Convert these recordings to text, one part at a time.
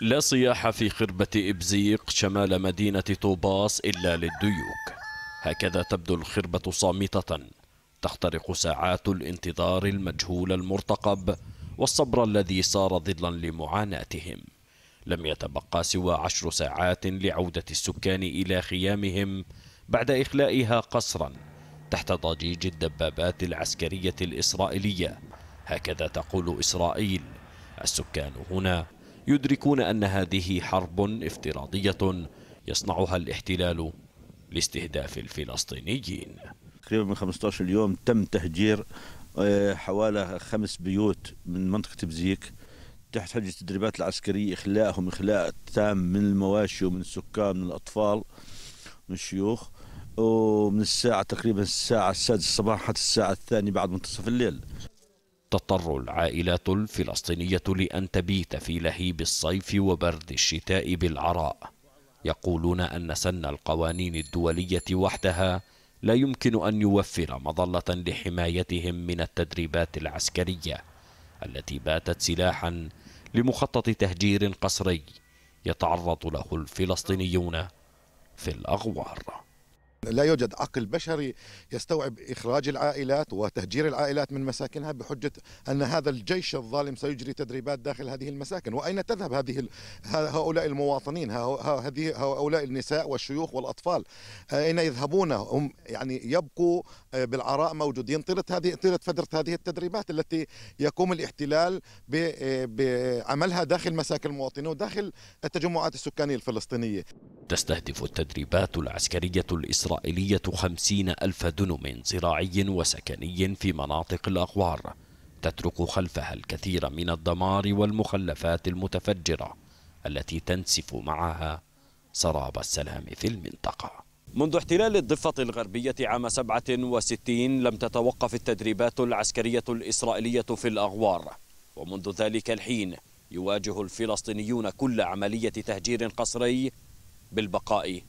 لا صياح في خربة إبزيق شمال مدينة طوباس إلا للديوك هكذا تبدو الخربة صامتة تخترق ساعات الانتظار المجهول المرتقب والصبر الذي صار ظلا لمعاناتهم لم يتبقى سوى عشر ساعات لعودة السكان إلى خيامهم بعد إخلائها قصرا تحت ضجيج الدبابات العسكرية الإسرائيلية هكذا تقول إسرائيل السكان هنا يدركون أن هذه حرب افتراضية يصنعها الاحتلال لاستهداف الفلسطينيين تقريبا من 15 يوم تم تهجير آه، حوالي خمس بيوت من منطقة بزيك تحت حجة التدريبات العسكرية إخلاءهم إخلاء تام من المواشي ومن السكان من الأطفال من الشيوخ ومن الساعة تقريبا الساعة السادسة صباحا حتى الساعة الثانية بعد منتصف الليل تضطر العائلات الفلسطينية لأن تبيت في لهيب الصيف وبرد الشتاء بالعراء يقولون أن سن القوانين الدولية وحدها لا يمكن أن يوفر مظلة لحمايتهم من التدريبات العسكرية التي باتت سلاحا لمخطط تهجير قسري يتعرض له الفلسطينيون في الأغوار لا يوجد عقل بشري يستوعب إخراج العائلات وتهجير العائلات من مساكنها بحجة أن هذا الجيش الظالم سيجري تدريبات داخل هذه المساكن وأين تذهب هذه هؤلاء المواطنين هذه هؤلاء النساء والشيوخ والأطفال أين يذهبون هم يعني يبقوا آه، بالعراء موجودين طيلة هذه طيلة فترة هذه التدريبات التي يقوم الاحتلال آه، بعملها داخل مساكن المواطنين وداخل التجمعات السكانية الفلسطينية تستهدف التدريبات العسكرية الإسرائيلية خمسين ألف دنم زراعي وسكني في مناطق الأغوار تترك خلفها الكثير من الدمار والمخلفات المتفجرة التي تنسف معها سراب السلام في المنطقة منذ احتلال الضفة الغربية عام 67 لم تتوقف التدريبات العسكرية الإسرائيلية في الأغوار ومنذ ذلك الحين يواجه الفلسطينيون كل عملية تهجير قصري بالبقاء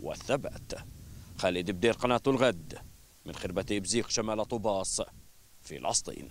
والثبات خالد بدير قناة الغد من خربة إبزيق شمال طوباس فلسطين